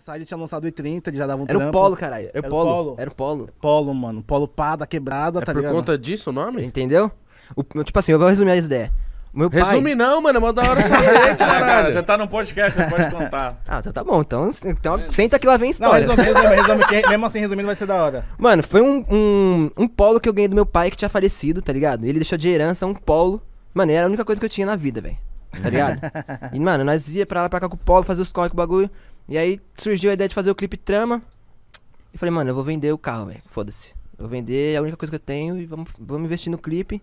lançado, ele tinha lançado o i30, ele já dava um era trampo. Era o Polo, caralho. Era, era o Polo. Era o Polo. Polo, mano. Polo pá da quebrada, é tá por ligado? por conta disso o nome? Entendeu? O, tipo assim, eu vou resumir as ideias. Meu Resume não, mano, é mó da hora saber, cara. Ah, cara, você tá no podcast, você pode contar. Ah, então tá bom. Então, então senta que lá vem história. Não, resume, resume, resume, mesmo assim resumindo vai ser da hora. Mano, foi um, um, um polo que eu ganhei do meu pai que tinha falecido, tá ligado? Ele deixou de herança um polo. Mano, era a única coisa que eu tinha na vida, velho tá ligado? e, mano, nós ia pra lá pra cá com o Polo, fazer os corre com o bagulho. E aí surgiu a ideia de fazer o clipe Trama. E falei, mano, eu vou vender o carro, velho. Foda-se. Eu vou vender, é a única coisa que eu tenho e vamos, vamos investir no clipe.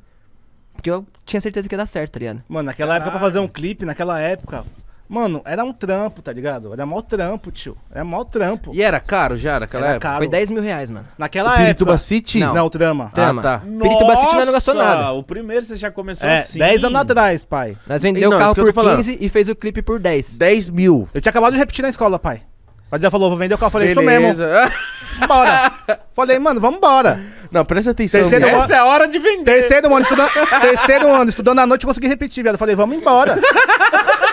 Porque eu tinha certeza que ia dar certo, tá ligado? Mano, naquela época pra fazer um clipe, naquela época, Mano, era um trampo, tá ligado? Era mó trampo, tio. Era mó trampo. E era caro já naquela era época? Caro. Foi 10 mil reais, mano. Naquela época. Pirituba City? Não, não trama. Ah, trama. Ah, tá. Pirituba City não é nada. o primeiro você já começou é, assim. 10 anos atrás, pai. Nós vendemos o carro por 15 e fez o clipe por 10. 10 mil. Eu tinha acabado de repetir na escola, pai. Mas ele falou, vou vender o carro. Eu falei, Beleza. É isso mesmo. Bora. falei, mano, vamos Não, presta atenção. Terceiro Essa é a hora de vender. Terceiro ano, estudando, terceiro ano, estudando à noite, consegui repetir, velho. Eu falei, vamos embora.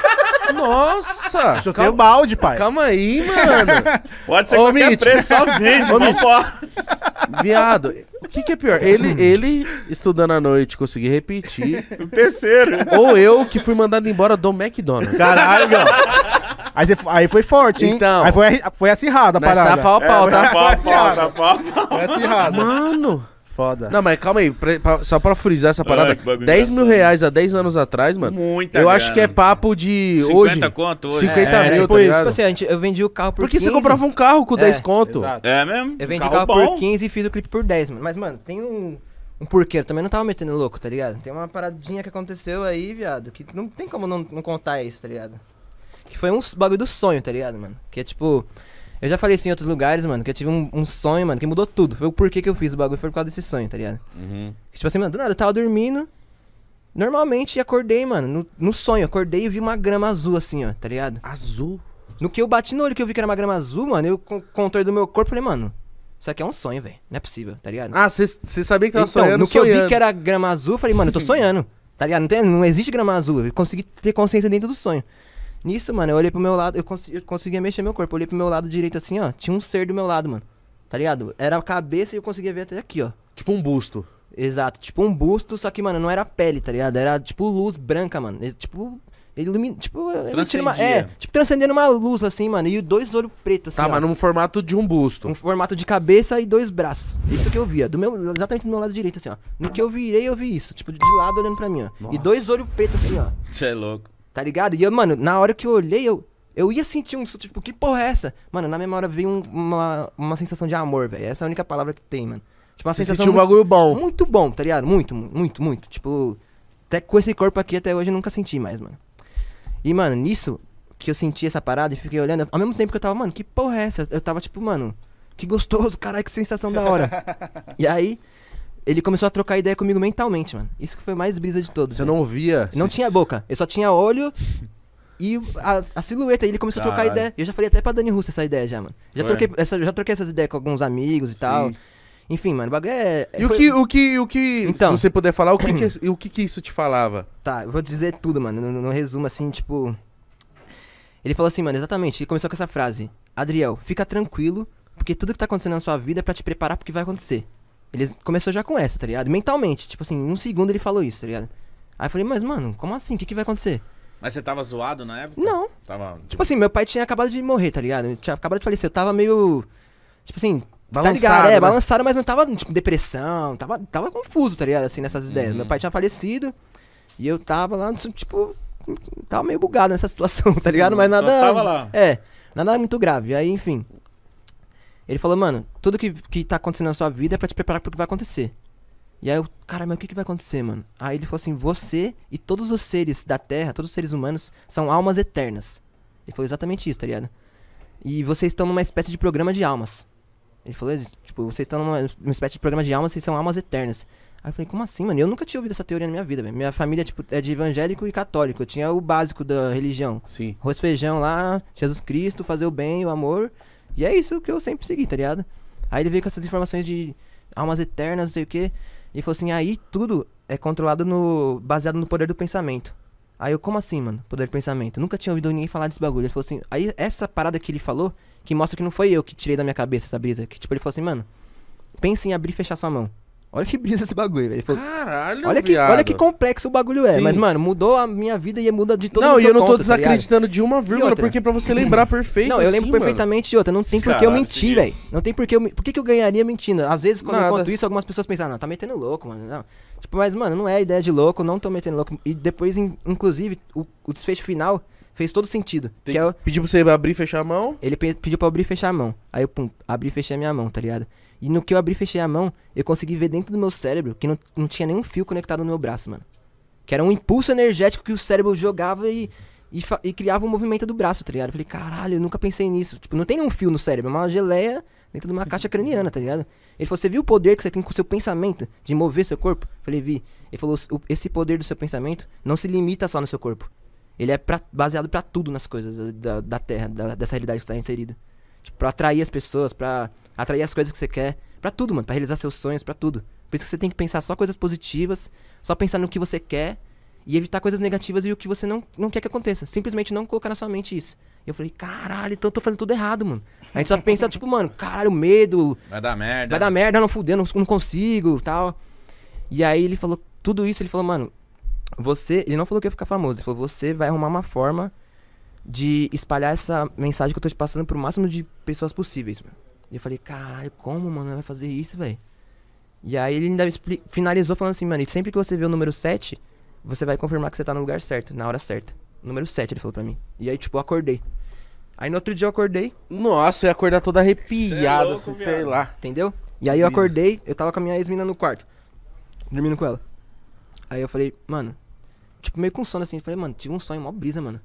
Nossa! Eu tenho balde, pai. Calma aí, mano. Pode ser Ô, qualquer Mitch. preço, só vende, Ô, Viado, o que, que é pior? Ele, ele estudando à noite, consegui repetir. O terceiro. Ou eu que fui mandado embora do McDonald's. Caralho, meu. Aí, você, aí foi forte, hein? Então, aí foi, foi acirrada a tá parada. tá pau a pau, é, tá? Tá pau a pau, tá pau a pau. Foi acirrada. Mano... Foda. Não, mas calma aí, pra, pra, só pra frisar essa parada. Ai, 10 mil reais há 10 anos atrás, mano. Muita. Eu grana. acho que é papo de 50 hoje. 50 conto hoje. 50 é, é, mil, tá tipo, tá ligado? Tipo assim, eu vendi o carro por Porque 15. Porque você comprava um carro com é, 10 conto. Exato. É mesmo? Eu vendi o carro, carro por 15 e fiz o clipe por 10, mano. Mas, mano, tem um um porquê. Eu também não tava metendo louco, tá ligado? Tem uma paradinha que aconteceu aí, viado, que não tem como não, não contar isso, tá ligado? Que foi um bagulho do sonho, tá ligado, mano? Que é tipo, eu já falei isso em outros lugares, mano, que eu tive um, um sonho, mano, que mudou tudo. Foi o porquê que eu fiz o bagulho, foi por causa desse sonho, tá ligado? Uhum. Tipo assim, mano, do nada, eu tava dormindo. Normalmente acordei, mano, no, no sonho, acordei e vi uma grama azul assim, ó, tá ligado? Azul? No que eu bati no olho que eu vi que era uma grama azul, mano, eu com o controle do meu corpo falei, mano, isso aqui é um sonho, velho. Não é possível, tá ligado? Ah, você sabia que tava então, sonhando? No que sonhando. eu vi que era grama azul, falei, mano, eu tô sonhando. Tá ligado? Não, tem, não existe grama azul. Eu consegui ter consciência dentro do sonho. Nisso, mano, eu olhei pro meu lado, eu, cons eu conseguia mexer meu corpo. Eu olhei pro meu lado direito assim, ó. Tinha um ser do meu lado, mano. Tá ligado? Era a cabeça e eu conseguia ver até aqui, ó. Tipo um busto. Exato, tipo um busto, só que, mano, não era pele, tá ligado? Era tipo luz branca, mano. Ele, tipo, ele ilumina. Tipo, ele uma, é, tipo, transcendendo uma luz, assim, mano. E dois olhos pretos, assim. Tá, ó. mas num formato de um busto. Um formato de cabeça e dois braços. Isso que eu via. Do meu, exatamente do meu lado direito, assim, ó. No que eu virei, eu vi isso. Tipo, de lado olhando pra mim, ó. Nossa. E dois olhos pretos, assim, ó. Você é louco. Tá ligado? E eu, mano, na hora que eu olhei, eu, eu ia sentir um. Tipo, que porra é essa? Mano, na mesma hora veio um, uma, uma sensação de amor, velho. Essa é a única palavra que tem, mano. Tipo, uma Você sensação. Sentiu um bagulho bom. Muito bom, tá ligado? Muito, muito, muito. Tipo, até com esse corpo aqui até hoje eu nunca senti mais, mano. E, mano, nisso que eu senti essa parada e fiquei olhando, ao mesmo tempo que eu tava, mano, que porra é essa? Eu tava tipo, mano, que gostoso, caralho, que sensação da hora. e aí, ele começou a trocar ideia comigo mentalmente, mano. Isso que foi mais brisa de todos. Você né? não ouvia? Não tinha boca. Eu só tinha olho e a, a silhueta. E ele começou Caralho. a trocar ideia. Eu já falei até pra Dani Russo essa ideia já, mano. Já, troquei, essa, já troquei essas ideias com alguns amigos e Sim. tal. Enfim, mano, o bagulho é. é e foi... o que, o que, o que então, se você puder falar, o que, que o que, que, isso te falava? Tá, eu vou dizer tudo, mano. No, no resumo, assim, tipo. Ele falou assim, mano, exatamente. Ele começou com essa frase: Adriel, fica tranquilo, porque tudo que tá acontecendo na sua vida é pra te preparar pro que vai acontecer. Ele começou já com essa, tá ligado? Mentalmente, tipo assim, em um segundo ele falou isso, tá ligado? Aí eu falei, mas mano, como assim? O que, que vai acontecer? Mas você tava zoado na época? Não. Tava. Tipo, assim, meu pai tinha acabado de morrer, tá ligado? Eu tinha acabado de falecer. Eu tava meio. Tipo assim. Balançado, tá ligado? É, né? balançado, mas não tava, tipo, depressão. Tava, tava confuso, tá ligado? Assim, nessas uhum. ideias. Meu pai tinha falecido. E eu tava lá, tipo. Tava meio bugado nessa situação, tá ligado? Mas nada. Só tava lá. É. Nada muito grave. Aí, enfim. Ele falou, mano, tudo que, que tá acontecendo na sua vida é pra te preparar pro que vai acontecer. E aí eu, cara, mas o que, que vai acontecer, mano? Aí ele falou assim, você e todos os seres da Terra, todos os seres humanos, são almas eternas. Ele falou exatamente isso, tá ligado? E vocês estão numa espécie de programa de almas. Ele falou, tipo, vocês estão numa, numa espécie de programa de almas, vocês são almas eternas. Aí eu falei, como assim, mano? Eu nunca tinha ouvido essa teoria na minha vida, velho. Minha família, tipo, é de evangélico e católico. Eu tinha o básico da religião. Sim. Arroz, feijão lá, Jesus Cristo, fazer o bem, o amor. E é isso que eu sempre segui, tá ligado? Aí ele veio com essas informações de almas eternas, não sei o quê. E falou assim, aí tudo é controlado no. baseado no poder do pensamento. Aí eu, como assim, mano? Poder do pensamento. nunca tinha ouvido ninguém falar desse bagulho. Ele falou assim, aí essa parada que ele falou, que mostra que não foi eu que tirei da minha cabeça essa brisa. Que tipo, ele falou assim, mano, pense em abrir e fechar sua mão. Olha que brisa esse bagulho, velho. Caralho, olha que, olha que complexo o bagulho é. Sim. Mas, mano, mudou a minha vida e muda de todo não, Não, e eu não tô tá desacreditando tá de uma vírgula, porque pra você lembrar perfeito. Não, eu assim, lembro mano. perfeitamente de outra. Não tem por que eu mentir, velho. Não tem por que eu. Por que, que eu ganharia mentindo? Às vezes, quando Nada. eu conto isso, algumas pessoas pensam, ah, não, tá metendo louco, mano. Não. Tipo, mas, mano, não é ideia de louco, não tô metendo louco. E depois, in, inclusive, o, o desfecho final fez todo sentido. Tem, é o... Pediu pra você abrir e fechar a mão? Ele pe pediu pra abrir e fechar a mão. Aí eu, pum, abri e fechei a minha mão, tá ligado? E no que eu abri e fechei a mão, eu consegui ver dentro do meu cérebro que não, não tinha nenhum fio conectado no meu braço, mano. Que era um impulso energético que o cérebro jogava e, e, e criava um movimento do braço, tá ligado? Eu falei, caralho, eu nunca pensei nisso. Tipo, não tem nenhum fio no cérebro, é uma geleia dentro de uma caixa craniana, tá ligado? Ele falou, você viu o poder que você tem com o seu pensamento de mover seu corpo? Eu falei, vi. Ele falou, esse poder do seu pensamento não se limita só no seu corpo. Ele é pra, baseado para tudo nas coisas da, da Terra, da, dessa realidade que está inserida. Tipo, pra atrair as pessoas, pra atrair as coisas que você quer, para tudo, mano, para realizar seus sonhos, para tudo. Por isso que você tem que pensar só coisas positivas, só pensar no que você quer e evitar coisas negativas e o que você não, não quer que aconteça. Simplesmente não colocar na sua mente isso. E eu falei, caralho, então eu tô fazendo tudo errado, mano. A gente só pensa, tipo, mano, caralho, medo. Vai dar merda. Vai dar merda, não fudeu, não, não consigo tal. E aí ele falou, tudo isso, ele falou, mano, você. Ele não falou que ia ficar famoso, ele falou, você vai arrumar uma forma de espalhar essa mensagem que eu tô te passando pro máximo de pessoas possíveis, mano eu falei, caralho, como, mano, vai fazer isso, velho? E aí ele ainda finalizou falando assim, mano, sempre que você vê o número 7, você vai confirmar que você tá no lugar certo, na hora certa. Número 7, ele falou pra mim. E aí, tipo, eu acordei. Aí no outro dia eu acordei. Nossa, eu ia acordar todo é arrepiado, é louco, assim, sei lá. Entendeu? E aí eu acordei, eu tava com a minha ex-mina no quarto. Dormindo com ela. Aí eu falei, mano, tipo, meio com sono assim. Eu falei, mano, tive um sonho, mó brisa, mano.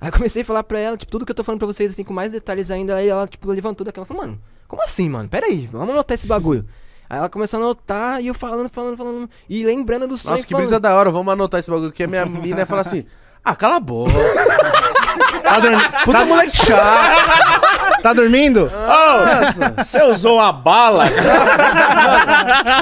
Aí comecei a falar pra ela, tipo, tudo que eu tô falando pra vocês, assim, com mais detalhes ainda. Aí ela, tipo, levantou daquela e falou, mano, como assim, mano? Pera aí, vamos anotar esse bagulho. Aí ela começou a anotar e eu falando, falando, falando. E lembrando do sonho. Nossa, que falando. brisa da hora, vamos anotar esse bagulho que a minha mina ia falar assim: ah, cala a boca. Tá, Puta tá... moleque chato. Tá dormindo? Oh, você usou uma bala?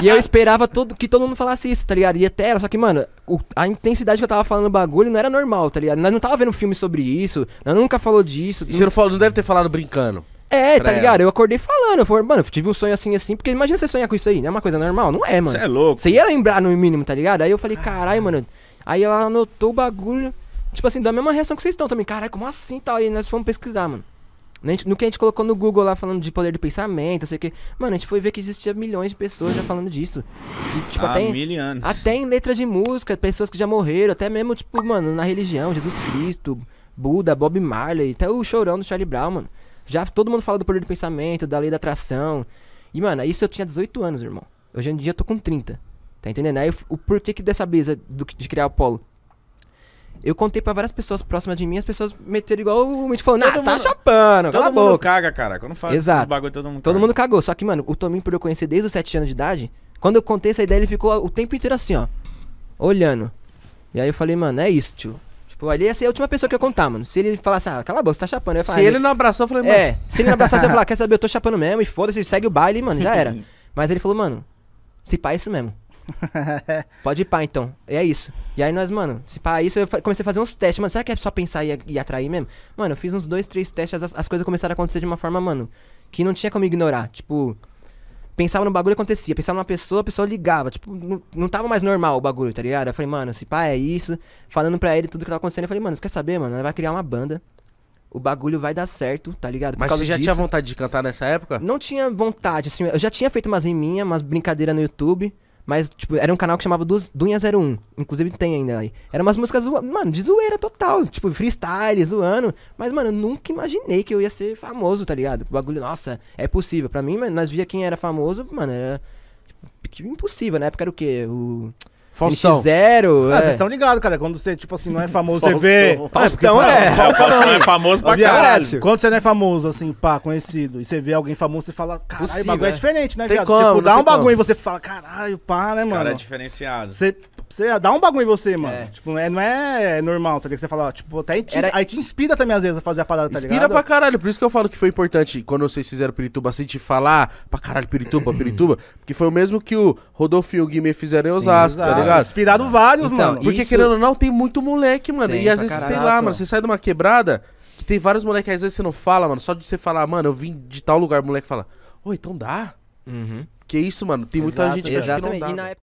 e eu esperava todo, que todo mundo falasse isso, tá ligado? E até ela, só que, mano, o, a intensidade que eu tava falando o bagulho não era normal, tá ligado? Nós não tava vendo filme sobre isso, nós nunca falou disso. E você não, falou, não deve ter falado brincando. É, tá ligado? Ela. Eu acordei falando, eu falei, mano, eu tive um sonho assim, assim, porque imagina você sonhar com isso aí, não é uma coisa normal? Não é, mano. Você é louco. Você ia lembrar no mínimo, tá ligado? Aí eu falei, caralho, mano. Aí ela anotou o bagulho. Tipo assim, dá a mesma reação que vocês estão também. Caralho, como assim tal? E nós fomos pesquisar, mano. No que a gente colocou no Google lá falando de poder de pensamento, não sei o que. Mano, a gente foi ver que existia milhões de pessoas já falando disso. E, tipo, ah, até, em, anos. até em letras de música, pessoas que já morreram, até mesmo, tipo, mano, na religião, Jesus Cristo, Buda, Bob Marley, até o chorão do Charlie Brown, mano. Já todo mundo fala do poder de pensamento, da lei da atração. E, mano, isso eu tinha 18 anos, irmão. Hoje em dia eu tô com 30. Tá entendendo? Aí o porquê que dessa brisa do, de criar o polo? Eu contei pra várias pessoas próximas de mim, as pessoas meteram igual o Mitch falando, ah, você tá chapando, cara. a boca. Todo mundo caga, cara. Quando faz Exato. esses bagulho, todo mundo Todo caga. mundo cagou. Só que, mano, o Tominho, por eu conhecer desde os 7 anos de idade, quando eu contei essa ideia, ele ficou o tempo inteiro assim, ó. Olhando. E aí eu falei, mano, é isso, tio. Tipo, ali ia ser a última pessoa que eu contar, mano. Se ele falasse, ah, cala a boca, você tá chapando. Eu ia falar, se ah, ele não abraçou, eu falei, mano. É, se ele não abraçasse, eu ia falar, quer saber, eu tô chapando mesmo, e foda-se, segue o baile, mano, já era. Mas ele falou, mano, se pá, é isso mesmo. Pode ir pá, então. E é isso. E aí nós, mano, se pá isso, eu comecei a fazer uns testes. Mano, será que é só pensar e, e atrair mesmo? Mano, eu fiz uns dois, três testes, as, as coisas começaram a acontecer de uma forma, mano, que não tinha como ignorar. Tipo, pensava no bagulho acontecia. Pensava numa pessoa, a pessoa ligava. Tipo, não, não tava mais normal o bagulho, tá ligado? Eu falei, mano, se pá, é isso. Falando pra ele tudo que tava acontecendo, eu falei, mano, você quer saber, mano? Ela vai criar uma banda. O bagulho vai dar certo, tá ligado? Por Mas você já disso, tinha vontade de cantar nessa época? Não tinha vontade, assim. Eu já tinha feito umas minha, umas brincadeiras no YouTube. Mas, tipo, era um canal que chamava Dunha01. Inclusive tem ainda aí. Eram umas músicas, mano, de zoeira total. Tipo, freestyle, zoando. Mas, mano, eu nunca imaginei que eu ia ser famoso, tá ligado? O bagulho, nossa, é possível. Pra mim, nós via quem era famoso, mano, era. Tipo, impossível. Na época era o quê? O. Faustão. nx Ah, vocês estão é. ligados, cara. Quando você, tipo assim, não é famoso, você vê. Faustão ah, é. é. Faustão é famoso pra caralho. Quando você não é famoso, assim, pá, conhecido, e você vê alguém famoso, você fala, caralho, o bagulho é, é. diferente, né, tem viado? Como, tipo, dá um bagulho e você fala, caralho, pá, né, mano? cara é diferenciado. Você você dá um bagulho em você, mano. É. Tipo, não é, não é normal, tá ligado? Você fala, tipo, até aí te, Era... aí te inspira também às vezes a fazer a parada, tá inspira ligado? Inspira pra caralho, por isso que eu falo que foi importante quando vocês fizeram Pirituba, assim, te falar pra caralho, Pirituba, Pirituba, porque foi o mesmo que o Rodolfo e o Guimê fizeram em Osasco, tá ligado? Inspirado vários, então, mano. Porque querendo ou não, tem muito moleque, mano. e às vezes, caralho, sei lá, mano, você sai de uma quebrada que tem vários moleques, às vezes você não fala, mano, só de você falar, mano, eu vim de tal lugar, o moleque fala, ô, então dá. Uhum. Que isso, mano, tem muita Exato, gente que, que não dá.